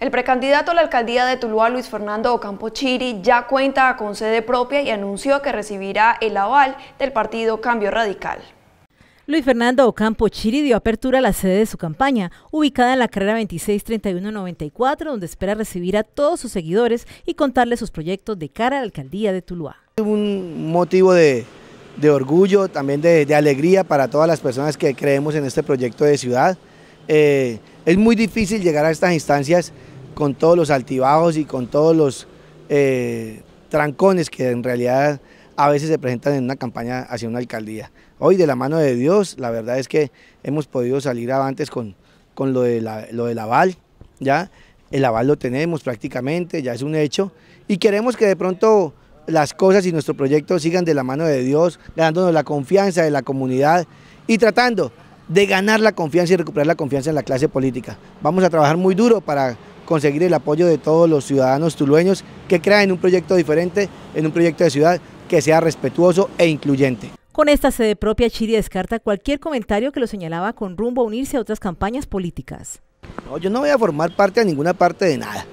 El precandidato a la alcaldía de Tuluá, Luis Fernando Ocampo Chiri, ya cuenta con sede propia y anunció que recibirá el aval del partido Cambio Radical. Luis Fernando Ocampo Chiri dio apertura a la sede de su campaña, ubicada en la carrera 26 donde espera recibir a todos sus seguidores y contarles sus proyectos de cara a la alcaldía de Tuluá. Un motivo de, orgullo, también de alegría para todas las personas que creemos en este proyecto de ciudad. Eh, es muy difícil llegar a estas instancias con todos los altibajos y con todos los eh, trancones que en realidad a veces se presentan en una campaña hacia una alcaldía. Hoy de la mano de Dios, la verdad es que hemos podido salir avantes con, lo, lo del aval, ¿ya? El aval lo tenemos prácticamente, ya es un hecho, y queremos que de pronto las cosas y nuestro proyecto sigan de la mano de Dios, dándonos la confianza de la comunidad y tratando de ganar la confianza y recuperar la confianza en la clase política. Vamos a trabajar muy duro para conseguir el apoyo de todos los ciudadanos tulueños que crean en un proyecto diferente, en un proyecto de ciudad que sea respetuoso e incluyente. Con esta sede propia, Chiri descarta cualquier comentario que lo señalaba con rumbo a unirse a otras campañas políticas. yo no voy a formar parte de ninguna parte de nada,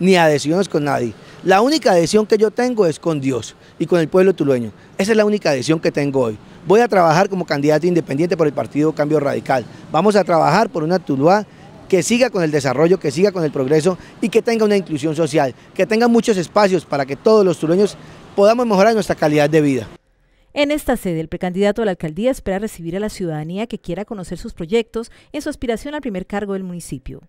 ni adhesiones con nadie. La única adhesión que yo tengo es con Dios y con el pueblo tulueño. Esa es la única adhesión que tengo hoy. Voy a trabajar como candidato independiente por el Partido Cambio Radical. Vamos a trabajar por una Tuluá que siga con el desarrollo, que siga con el progreso y que tenga una inclusión social, que tenga muchos espacios para que todos los tulueños podamos mejorar nuestra calidad de vida. En esta sede, el precandidato a la alcaldía espera recibir a la ciudadanía que quiera conocer sus proyectos en su aspiración al primer cargo del municipio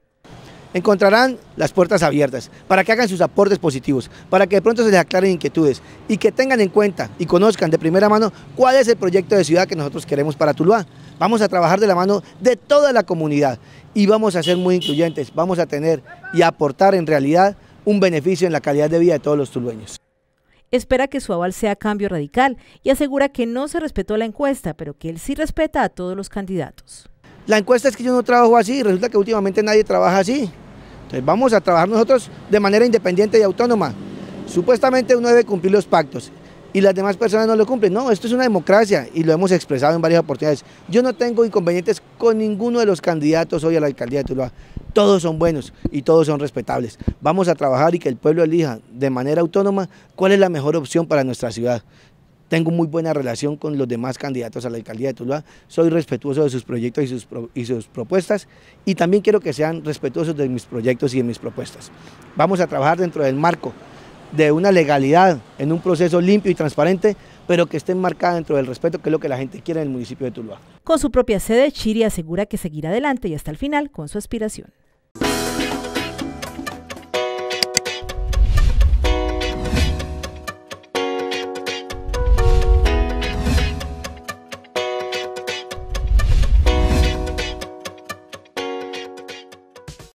encontrarán las puertas abiertas para que hagan sus aportes positivos, para que de pronto se les aclaren inquietudes y que tengan en cuenta y conozcan de primera mano cuál es el proyecto de ciudad que nosotros queremos para Tuluá. Vamos a trabajar de la mano de toda la comunidad y vamos a ser muy incluyentes, vamos a tener y aportar en realidad un beneficio en la calidad de vida de todos los tulueños espera que su aval sea cambio radical y asegura que no se respetó la encuesta, pero que él sí respeta a todos los candidatos. La encuesta es que yo no trabajo así resulta que últimamente nadie trabaja así. Entonces vamos a trabajar nosotros de manera independiente y autónoma. Supuestamente uno debe cumplir los pactos y las demás personas no lo cumplen. No, esto es una democracia y lo hemos expresado en varias oportunidades. Yo no tengo inconvenientes con ninguno de los candidatos hoy a la alcaldía de Tuluá. Todos son buenos y todos son respetables. Vamos a trabajar y que el pueblo elija de manera autónoma cuál es la mejor opción para nuestra ciudad. Tengo muy buena relación con los demás candidatos a la alcaldía de Tuluá. Soy respetuoso de sus proyectos y sus, y sus propuestas y también quiero que sean respetuosos de mis proyectos y de mis propuestas. Vamos a trabajar dentro del marco de una legalidad, en un proceso limpio y transparente, pero que esté enmarcada dentro del respeto, que es lo que la gente quiere en el municipio de Tuluá. Con su propia sede, Chiri asegura que seguirá adelante y hasta el final con su aspiración.